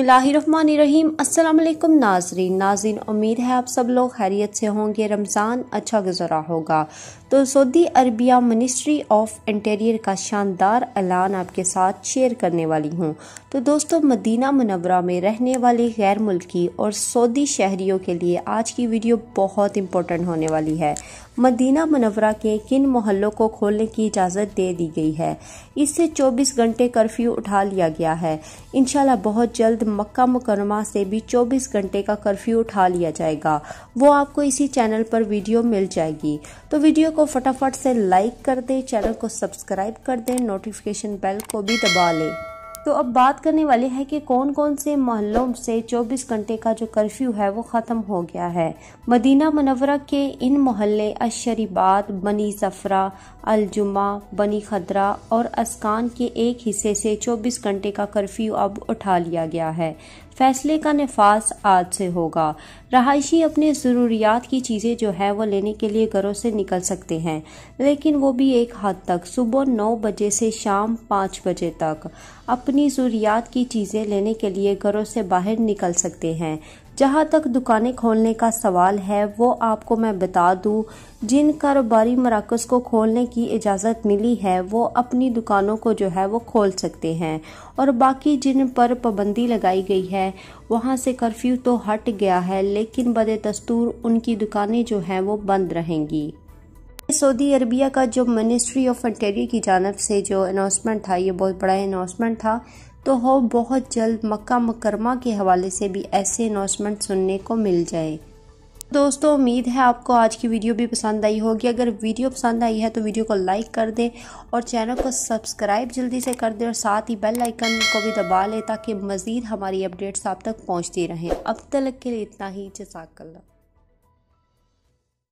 अस्सलाम वालेकुम नाजरीन नाजिन उम्मीद है आप सब लोग खैरियत से होंगे रमज़ान अच्छा गुजरा होगा तो Saudi Arabia ministry of interior का शानदार ऐलान आपके साथ शेयर करने वाली हूँ तो दोस्तों मदीना मनवरा में रहने वाले गैर मुल्की और सऊदी शहरीों के लिए आज की वीडियो बहुत इंपॉर्टेंट होने वाली है मदीना मनवरा के किन मोहल्लों को खोलने की इजाज़त दे दी गई है इससे 24 घंटे कर्फ्यू उठा लिया गया है इनशाला बहुत जल्द मक्का मुकरमा से भी 24 घंटे का कर्फ्यू उठा लिया जाएगा वो आपको इसी चैनल पर वीडियो मिल जाएगी तो वीडियो को फटाफट से लाइक कर दें चैनल को सब्सक्राइब कर दें नोटिफिकेशन बेल को भी दबा लें तो अब बात करने वाले हैं कि कौन कौन से मोहल्लों से 24 घंटे का जो कर्फ्यू है वो ख़त्म हो गया है मदीना मनवरा के इन मोहल्ले अशरीबाद बनी सफ़रा अलजुमा बनी खदरा और अस्कान के एक हिस्से से 24 घंटे का कर्फ्यू अब उठा लिया गया है फैसले का नफाज आज से होगा रहायशी अपने ज़रूरियात की चीज़ें जो है वो लेने के लिए घरों से निकल सकते हैं लेकिन वो भी एक हद तक सुबह नौ बजे से शाम पाँच बजे तक अपने अपनी ज़रूरियात की चीज़ें लेने के लिए घरों से बाहर निकल सकते हैं जहाँ तक दुकानें खोलने का सवाल है वो आपको मैं बता दूँ जिन कारोबारी मराकज़ को खोलने की इजाज़त मिली है वो अपनी दुकानों को जो है वो खोल सकते हैं और बाकी जिन पर पाबंदी लगाई गई है वहाँ से कर्फ्यू तो हट गया है लेकिन दस्तूर उनकी दुकानें जो हैं वो बंद रहेंगी सऊदी अरबिया का जो मिनिस्ट्री ऑफ इंटेरियर की जानब से जो अनाउंसमेंट था ये बहुत बड़ा अनाउंसमेंट था तो हो बहुत जल्द मक्का मकरमा के हवाले से भी ऐसे अनाउंसमेंट सुनने को मिल जाए दोस्तों उम्मीद है आपको आज की वीडियो भी पसंद आई होगी अगर वीडियो पसंद आई है तो वीडियो को लाइक कर दें और चैनल को सब्सक्राइब जल्दी से कर दें और साथ ही बेल आइकन को भी दबा लें ताकि मज़ीद हमारी अपडेट्स आप तक पहुंचती रहें अब तक के लिए इतना ही जजाकल्ला